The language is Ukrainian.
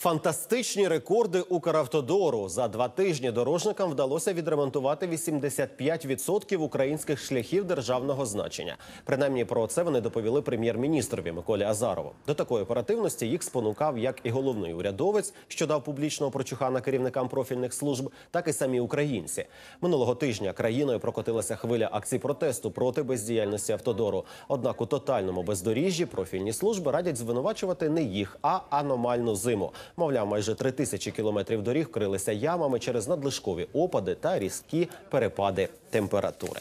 Фантастичні рекорди Укравтодору за два тижні дорожникам вдалося відремонтувати 85% українських шляхів державного значення. Принаймні про це вони доповіли прем'єр-міністрові Миколі Азарову. До такої оперативності їх спонукав як і головний урядовець, що дав публічного прочухана керівникам профільних служб, так і самі українці. Минулого тижня країною прокотилася хвиля акцій протесту проти бездіяльності автодору. Однак у тотальному бездоріжжі профільні служби радять звинувачувати не їх, а аномальну зиму. Мовляв, майже три тисячі кілометрів доріг крилися ямами через надлишкові опади та різкі перепади температури.